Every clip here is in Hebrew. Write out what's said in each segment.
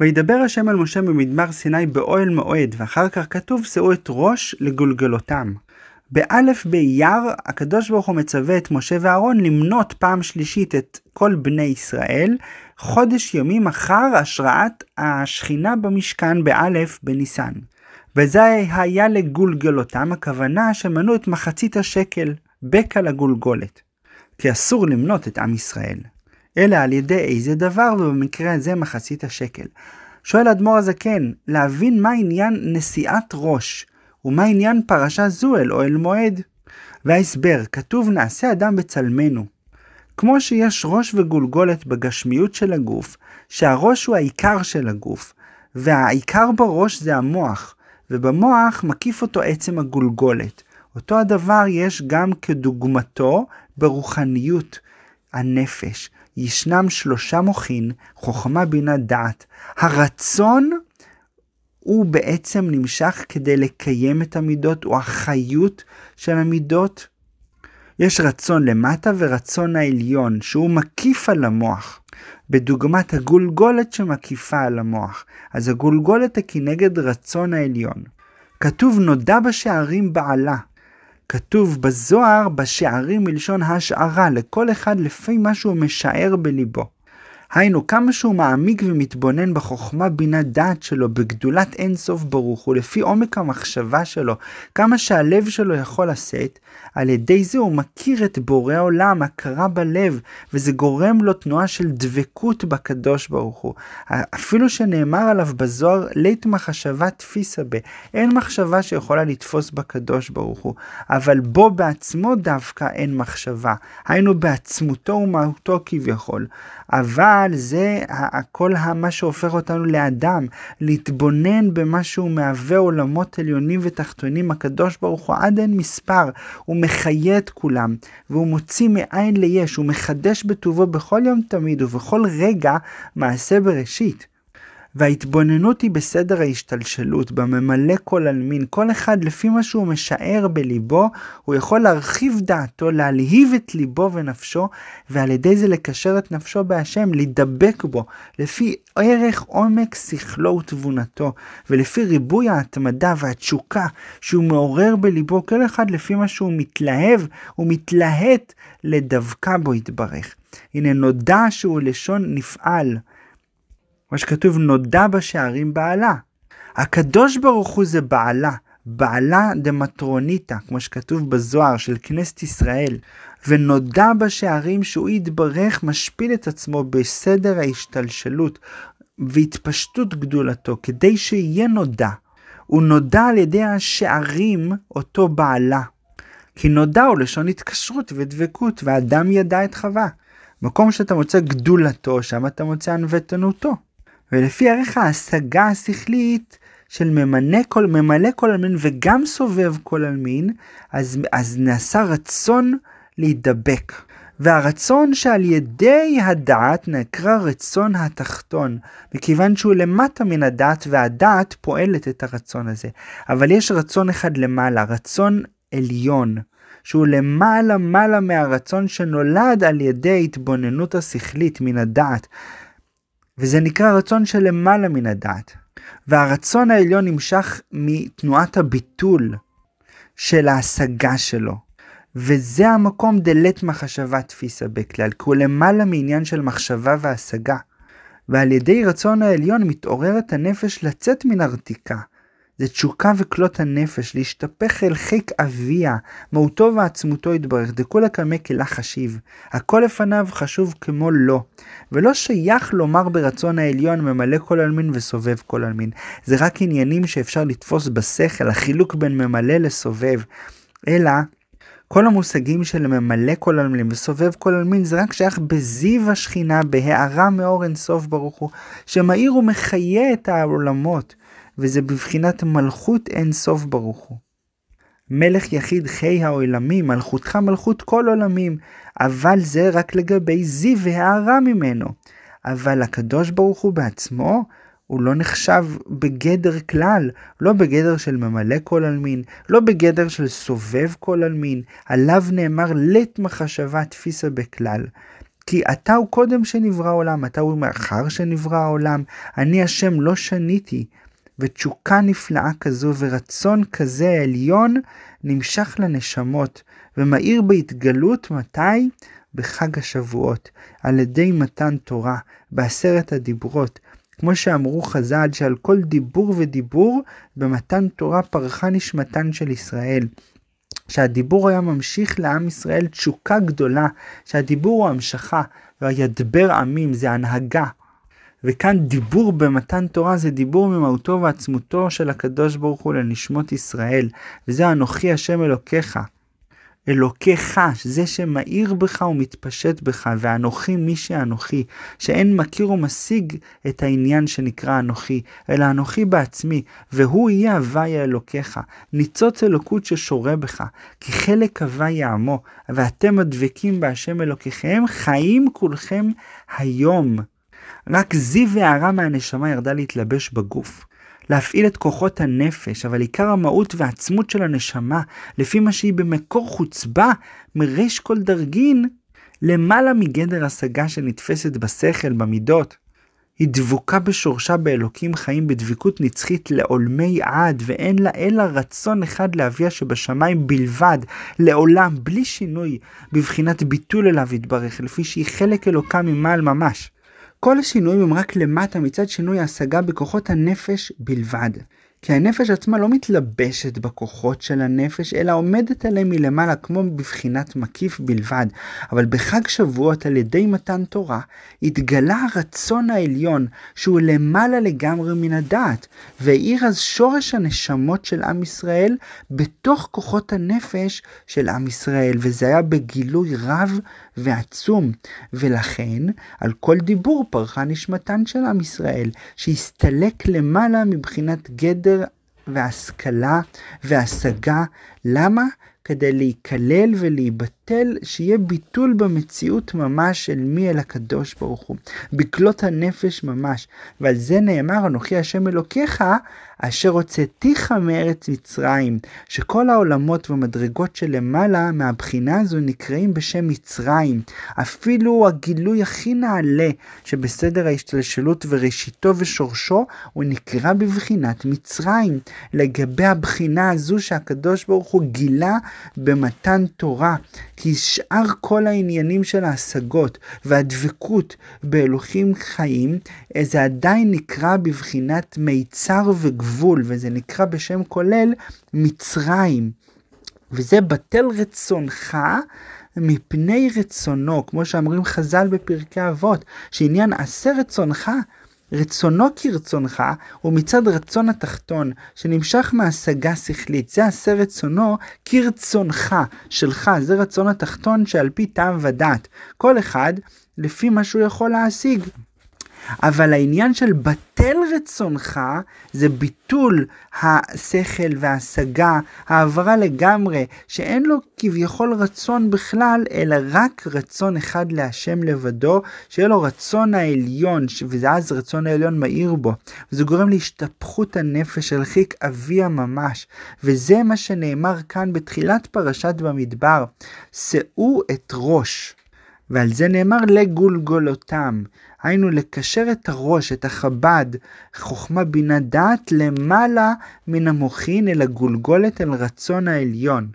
וידבר השם אל משה במדבר סיני באוהל מועד, ואחר כך כתוב שאו את ראש לגולגלותם. באלף באייר הקדוש ברוך הוא מצווה את משה ואהרון למנות פעם שלישית את כל בני ישראל חודש ימים אחר השראת השכינה במשכן באלף בניסן. וזה היה לגולגלותם הכוונה שמנו את מחצית השקל בקע לגולגולת. כי אסור למנות את עם ישראל. אלא על ידי איזה דבר, ובמקרה הזה מחצית השקל. שואל אדמו"ר הזקן, להבין מה עניין נשיאת ראש, ומה עניין פרשה זו אל אל מועד. וההסבר, כתוב נעשה אדם בצלמנו. כמו שיש ראש וגולגולת בגשמיות של הגוף, שהראש הוא העיקר של הגוף, והעיקר בראש זה המוח, ובמוח מקיף אותו עצם הגולגולת. אותו הדבר יש גם כדוגמתו ברוחניות הנפש. ישנם שלושה מוחין, חוכמה, בינה, דעת. הרצון הוא בעצם נמשך כדי לקיים את המידות, הוא החיות של המידות. יש רצון למטה ורצון העליון, שהוא מקיף על המוח, בדוגמת הגולגולת שמקיפה על המוח. אז הגולגולת היא כנגד רצון העליון. כתוב נודע בשערים בעלה, כתוב בזוהר בשערים מלשון השערה, לכל אחד לפי מה שהוא משער בליבו. היינו, כמה שהוא מעמיק ומתבונן בחוכמה בינה דעת שלו, בגדולת אין סוף ברוך הוא, לפי עומק המחשבה שלו, כמה שהלב שלו יכול לשאת, על ידי זה הוא מכיר את בורא עולם, הכרה בלב, וזה גורם לו תנועה של דבקות בקדוש ברוך הוא. אפילו שנאמר עליו בזוהר, לית מחשבה תפיסה ב, אין מחשבה שיכולה לתפוס בקדוש ברוך הוא, אבל בו בעצמו דווקא אין מחשבה, היינו בעצמותו ומהותו כביכול. אבל אבל זה כל מה שהופך אותנו לאדם, להתבונן במה שהוא מהווה עולמות עליונים ותחתונים, הקדוש ברוך הוא עד אין מספר, הוא מחיה את כולם, והוא מוציא מאין ליש, הוא מחדש בטובו בכל יום תמיד ובכל רגע מעשה בראשית. וההתבוננות היא בסדר ההשתלשלות, בממלא כל עלמין, כל אחד לפי מה שהוא משער בליבו, הוא יכול להרחיב דעתו, להלהיב את ליבו ונפשו, ועל ידי זה לקשר את נפשו בהשם, להידבק בו, לפי ערך עומק שכלו ותבונתו, ולפי ריבוי ההתמדה והתשוקה שהוא מעורר בליבו, כל אחד לפי מה שהוא מתלהב, הוא מתלהט לדווקא בו יתברך. הנה נודע שהוא לשון נפעל. מה שכתוב נודע בשערים בעלה. הקדוש ברוך הוא זה בעלה, בעלה דמטרוניתא, כמו שכתוב בזוהר של כנסת ישראל, ונודע בשערים שהוא יתברך משפיל את עצמו בסדר ההשתלשלות והתפשטות גדולתו, כדי שיהיה נודע. הוא נודע על ידי השערים אותו בעלה. כי נודע הוא לשון התקשרות ודבקות, ואדם ידע את חווה. מקום שאתה מוצא גדולתו, שם אתה מוצא ענוותנותו. ולפי ערך ההשגה השכלית של ממנה כל, ממלא כל עלמין וגם סובב כל עלמין, אז, אז נעשה רצון להידבק. והרצון שעל ידי הדעת נקרא רצון התחתון, מכיוון שהוא למטה מן הדעת והדעת פועלת את הרצון הזה. אבל יש רצון אחד למעלה, רצון עליון, שהוא למעלה מעלה מהרצון שנולד על ידי התבוננות השכלית מן הדעת. וזה נקרא רצון למעלה מן הדעת. והרצון העליון נמשך מתנועת הביטול של ההשגה שלו. וזה המקום דלת מחשבה תפיסה בכלל, כי הוא למעלה מעניין של מחשבה והשגה. ועל ידי רצון העליון מתעוררת הנפש לצאת מן הרתיקה, זה תשוקה וכלות הנפש, להשתפך אל חיק אביה, מהותו ועצמותו יתברך, דקול הקמא כלה חשיב, הכל לפניו חשוב כמו לא, ולא שייך לומר ברצון העליון ממלא כל עלמין וסובב כל עלמין, זה רק עניינים שאפשר לתפוס בשכל, החילוק בין ממלא לסובב, אלא כל המושגים של ממלא כל עלמין וסובב כל עלמין זה רק שייך בזיו השכינה, בהארה מאור אינסוף ברוך הוא, שמאיר ומחיה את העולמות. וזה בבחינת מלכות אין סוף ברוך הוא. מלך יחיד חי העולמים, מלכותך מלכות כל עולמים, אבל זה רק לגבי זיו והערה ממנו. אבל הקדוש ברוך הוא בעצמו, הוא לא נחשב בגדר כלל, לא בגדר של ממלא כל עלמין, לא בגדר של סובב כל עלמין, עליו נאמר לית מחשבה תפיסה בכלל. כי אתה הוא קודם שנברא העולם, אתה הוא מאחר שנברא העולם, אני השם לא שניתי, ותשוקה נפלאה כזו ורצון כזה עליון נמשך לנשמות ומאיר בהתגלות מתי? בחג השבועות, על ידי מתן תורה, בעשרת הדיברות. כמו שאמרו חז"ל שעל כל דיבור ודיבור במתן תורה פרחה נשמתן של ישראל. שהדיבור היה ממשיך לעם ישראל תשוקה גדולה, שהדיבור הוא המשכה, וידבר עמים זה הנהגה, וכאן דיבור במתן תורה זה דיבור ממהותו ועצמותו של הקדוש ברוך הוא לנשמות ישראל, וזה אנוכי השם אלוקיך. אלוקיך, זה שמאיר בך ומתפשט בך, ואנוכי מי שאנוכי, שאין מכיר ומשיג את העניין שנקרא אנוכי, אלא אנוכי בעצמי, והוא יהיה הווי אלוקיך, ניצוץ אלוקות ששורה בך, כי חלק הווי עמו, ואתם הדבקים בהשם אלוקיכם, חיים כולכם היום. רק זיו והערה מהנשמה ירדה להתלבש בגוף. להפעיל את כוחות הנפש, אבל עיקר המהות והעצמות של הנשמה, לפי מה שהיא במקור חוצבה, מריש כל דרגין, למעלה מגדר השגה שנתפסת בשכל, במידות. היא דבוקה בשורשה באלוקים חיים בדבקות נצחית לעולמי עד, ואין לה אלא רצון אחד לאביה שבשמיים בלבד, לעולם, בלי שינוי, בבחינת ביטול אליו יתברך, לפי שהיא חלק אלוקה ממעל ממש. כל השינויים הם רק למטה מצד שינוי ההשגה בכוחות הנפש בלבד. כי הנפש עצמה לא מתלבשת בכוחות של הנפש, אלא עומדת עליהם מלמעלה כמו בבחינת מקיף בלבד. אבל בחג שבועות על ידי מתן תורה, התגלה הרצון העליון, שהוא למעלה לגמרי מן הדעת, והאיר אז שורש הנשמות של עם ישראל בתוך כוחות הנפש של עם ישראל, וזה היה בגילוי רב ועצום. ולכן, על כל דיבור פרחה נשמתן של עם ישראל, שהסתלק למעלה מבחינת גד סדר והשכלה והשגה. למה? כדי להיכלל ולהיבט... ביטל, שיהיה ביטול במציאות ממש של מי אל הקדוש ברוך הוא, בכלות הנפש ממש. ועל זה נאמר, אנוכי השם אלוקיך, אשר הוצאתיך מארץ מצרים, שכל העולמות והמדרגות שלמעלה מהבחינה הזו נקראים בשם מצרים. אפילו הגילוי הכי נעלה שבסדר ההשתלשלות וראשיתו ושורשו, הוא נקרא בבחינת מצרים. לגבי הבחינה הזו שהקדוש ברוך הוא גילה במתן תורה, כי שאר כל העניינים של ההשגות והדבקות באלוהים חיים, אה, זה עדיין נקרא בבחינת מיצר וגבול, וזה נקרא בשם כולל מצרים. וזה בטל רצונך מפני רצונו, כמו שאומרים חז"ל בפרקי אבות, שעניין עשה רצונך רצונו כרצונך הוא מצד רצון התחתון שנמשך מהשגה שכלית, זה עשה רצונו כרצונך, שלך, זה רצון התחתון שעל פי טעם ודעת, כל אחד לפי מה שהוא יכול להשיג. אבל העניין של בת... ביטל רצונך זה ביטול השכל וההשגה, העברה לגמרי, שאין לו כביכול רצון בכלל, אלא רק רצון אחד להשם לבדו, שיהיה לו רצון העליון, וזה אז רצון העליון מאיר בו. וזה גורם להשתפכות הנפש הרחיק אביה ממש. וזה מה שנאמר כאן בתחילת פרשת במדבר, שאו את ראש. ועל זה נאמר לגולגולותם. היינו לקשר את הראש, את החב"ד, חוכמה בינה דעת, למעלה מן המוחין אל הגולגולת אל רצון העליון.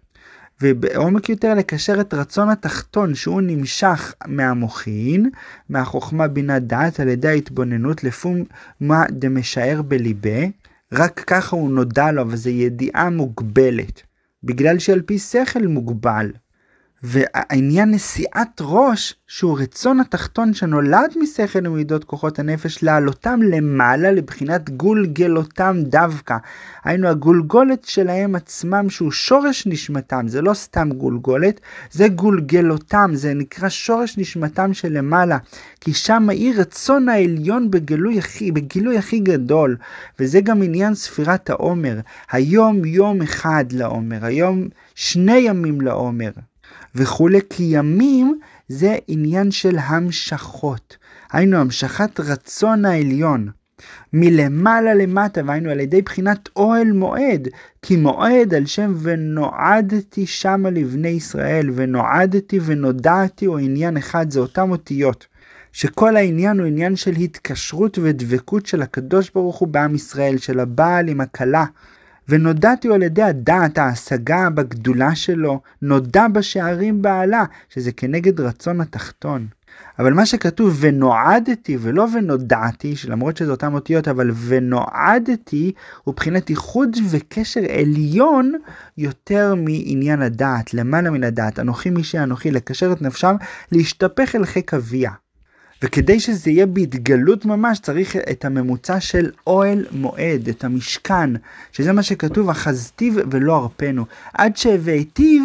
ובעומק יותר לקשר את רצון התחתון שהוא נמשך מהמוחין, מהחוכמה בינה דעת על ידי ההתבוננות לפום מה דמשער בליבה, רק ככה הוא נודע לו, וזו ידיעה מוגבלת, בגלל שעל פי שכל מוגבל. והעניין נשיאת ראש שהוא רצון התחתון שנולד משכל ומידות כוחות הנפש לעלותם למעלה לבחינת גולגלותם דווקא. היינו הגולגולת שלהם עצמם שהוא שורש נשמתם, זה לא סתם גולגולת, זה גולגלותם, זה נקרא שורש נשמתם שלמעלה. כי שם היא רצון העליון בגילוי הכי, בגילוי הכי גדול, וזה גם עניין ספירת העומר. היום יום אחד לעומר, היום שני ימים לעומר. וכולי, כי ימים זה עניין של המשכות. היינו המשכת רצון העליון. מלמעלה למטה, והיינו על ידי בחינת אוהל מועד, כי מועד על שם ונועדתי שמה לבני ישראל, ונועדתי ונודעתי הוא עניין אחד, זה אותם אותיות. שכל העניין הוא עניין של התקשרות ודבקות של הקדוש ברוך הוא בעם ישראל, של הבעל עם הכלה. ונודעתי על ידי הדעת ההשגה בגדולה שלו, נודע בשערים בעלה, שזה כנגד רצון התחתון. אבל מה שכתוב ונועדתי ולא ונודעתי, שלמרות שזה אותן אותיות, אבל ונועדתי הוא מבחינת איחוד וקשר עליון יותר מעניין הדעת, למעלה מן הדעת. אנוכי מי שאנוכי, לקשר את נפשם, להשתפך אל חיק אביה. וכדי שזה יהיה בהתגלות ממש צריך את הממוצע של אוהל מועד, את המשכן, שזה מה שכתוב, אחזתיו ולא ארפנו, עד שהבאתיו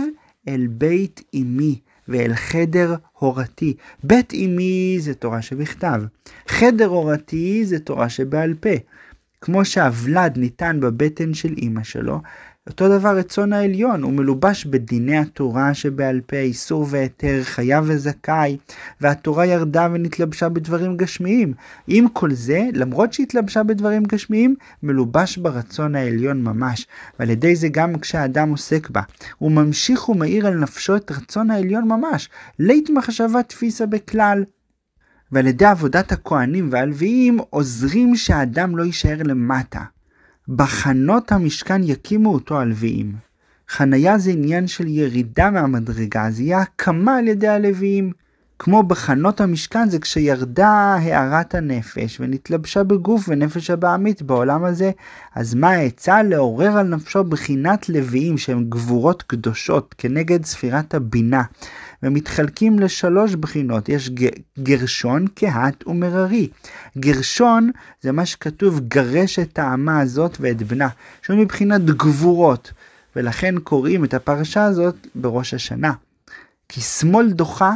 אל בית אמי. ואל חדר הורתי. בית אמי זה תורה שבכתב. חדר הורתי זה תורה שבעל פה. כמו שהוולד ניתן בבטן של אימא שלו, אותו דבר רצון העליון, הוא מלובש בדיני התורה שבעל פה, איסור והיתר, חייב וזכאי, והתורה ירדה ונתלבשה בדברים גשמיים. עם כל זה, למרות שהתלבשה בדברים גשמיים, מלובש ברצון העליון ממש, ועל ידי זה גם כשהאדם עוסק בה. הוא ממשיך ומאיר על נפשו את רצון העליון ממש, לית מחשבה תפיסה בכלל, ועל ידי עבודת הכהנים והלוויים עוזרים שהאדם לא יישאר למטה, בחנות המשכן יקימו אותו הלוויים. חניה זה עניין של ירידה מהמדרגה, זה יהיה הקמה על ידי הלוויים. כמו בחנות המשכן זה כשירדה הארת הנפש ונתלבשה בגוף ונפש הבעמית בעולם הזה, אז מה העצה? לעורר על נפשו בחינת לוויים שהן גבורות קדושות כנגד ספירת הבינה. ומתחלקים לשלוש בחינות, יש גרשון, קהת ומררי. גרשון זה מה שכתוב גרש את האמה הזאת ואת בנה, שהוא מבחינת גבורות, ולכן קוראים את הפרשה הזאת בראש השנה. כי שמאל דוחה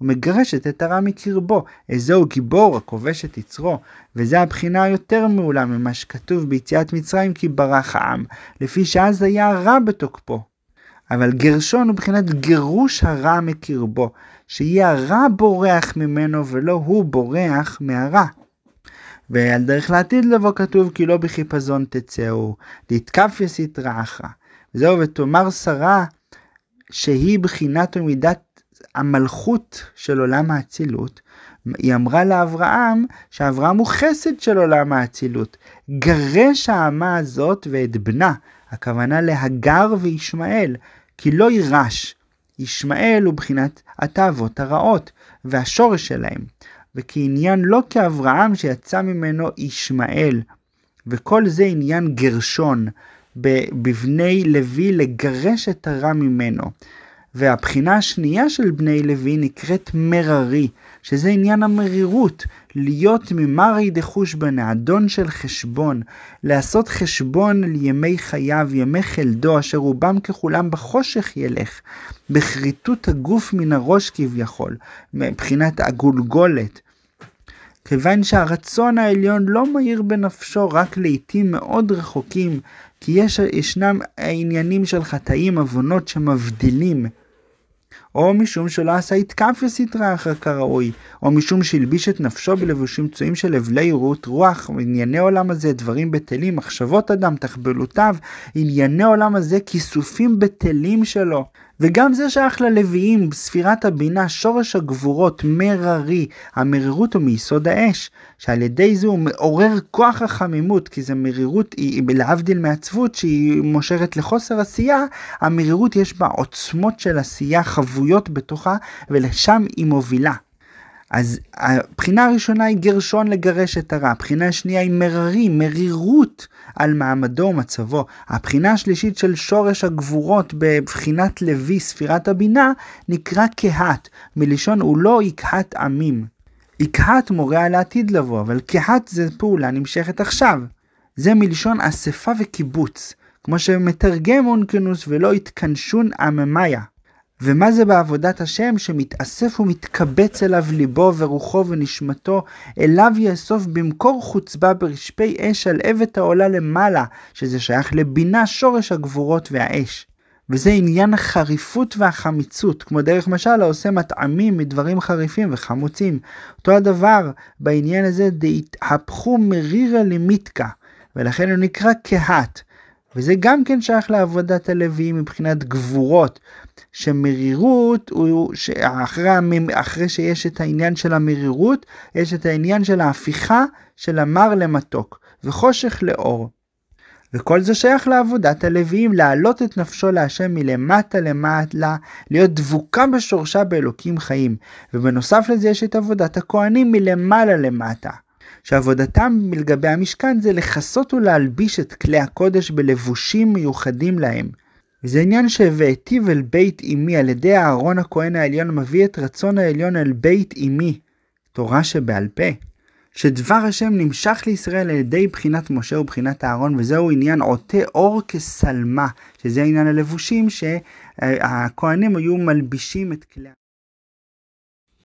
ומגרשת את הרע מקרבו, איזהו גיבור הכובש את יצרו, וזה הבחינה היותר מעולה ממה שכתוב ביציאת מצרים כי ברח העם, לפי שאז היה רע בתוקפו. אבל גרשון הוא מבחינת גירוש הרע מקרבו, שיהיה הרע בורח ממנו ולא הוא בורח מהרע. ועל דרך לעתיד לבוא כתוב כי לא בחיפזון תצאו, להתקף יסית רעך. זהו ותאמר שרה שהיא בחינת ומידת המלכות של עולם האצילות, היא אמרה לאברהם שאברהם הוא חסד של עולם האצילות. גרש האמה הזאת ואת בנה, הכוונה להגר וישמעאל, כי לא יירש. ישמעאל הוא בחינת התאוות הרעות והשורש שלהם, וכעניין לא כאברהם שיצא ממנו ישמעאל. וכל זה עניין גרשון, בבני לוי לגרש את הרע ממנו. והבחינה השנייה של בני לוי נקראת מררי, שזה עניין המרירות, להיות ממרי דחושבנה, האדון של חשבון, לעשות חשבון על ימי חייו, ימי חלדו, אשר רובם ככולם בחושך ילך, בכריתות הגוף מן הראש כביכול, מבחינת הגולגולת. כיוון שהרצון העליון לא מאיר בנפשו רק לעיתים מאוד רחוקים, כי יש, ישנם עניינים של חטאים, עוונות שמבדילים או משום שלא עשה התקפיה סטרא אחר כראוי, או משום שהלביש את נפשו בלבושים צועים של אבלי רות, רוח, ענייני עולם הזה, דברים בטלים, מחשבות אדם, תחבלותיו, ענייני עולם הזה, כיסופים בטלים שלו. וגם זה שייך ללוויים, ספירת הבינה, שורש הגבורות, מררי, המרירות הוא מיסוד האש, שעל ידי זה הוא מעורר כוח החמימות, כי זה מרירות, להבדיל מעצבות שהיא מושרת לחוסר עשייה, המרירות יש בה עוצמות של עשייה חבויות בתוכה, ולשם היא מובילה. אז הבחינה הראשונה היא גרשון לגרש את הרע, הבחינה השנייה היא מררי, מרירות על מעמדו ומצבו. הבחינה השלישית של שורש הגבורות בבחינת לוי, ספירת הבינה, נקרא קהת, מלשון הוא לא יקהת עמים. יקהת מורה על העתיד לבוא, אבל קהת זה פעולה נמשכת עכשיו. זה מלשון אספה וקיבוץ, כמו שמתרגם אונקנוס ולא התכנשון עממיה. ומה זה בעבודת השם שמתאסף ומתקבץ אליו ליבו ורוחו ונשמתו, אליו יאסוף במקור חוצבה ברשפי אש על אבת העולה למעלה, שזה שייך לבינה שורש הגבורות והאש. וזה עניין החריפות והחמיצות, כמו דרך משל העושה מטעמים מדברים חריפים וחמוצים. אותו הדבר בעניין הזה, דהתהפכו מרירה למיתקה, ולכן הוא נקרא קהת. וזה גם כן שייך לעבודת הלוויים מבחינת גבורות, שמרירות הוא, שאחרי אחרי שיש את העניין של המרירות, יש את העניין של ההפיכה של המר למתוק, וחושך לאור. וכל זה שייך לעבודת הלוויים, להעלות את נפשו להשם מלמטה למעלה, להיות דבוקה בשורשה באלוקים חיים. ובנוסף לזה יש את עבודת הכהנים מלמעלה למטה. שעבודתם מלגבי המשכן זה לכסות ולהלביש את כלי הקודש בלבושים מיוחדים להם. זה עניין שהבאתיו אל בית אמי על ידי אהרון הכהן העליון מביא את רצון העליון אל בית אמי, תורה שבעל פה. שדבר השם נמשך לישראל על ידי בחינת משה ובחינת אהרון וזהו עניין עוטה אור כסלמה שזה עניין הלבושים שהכהנים היו מלבישים את כלי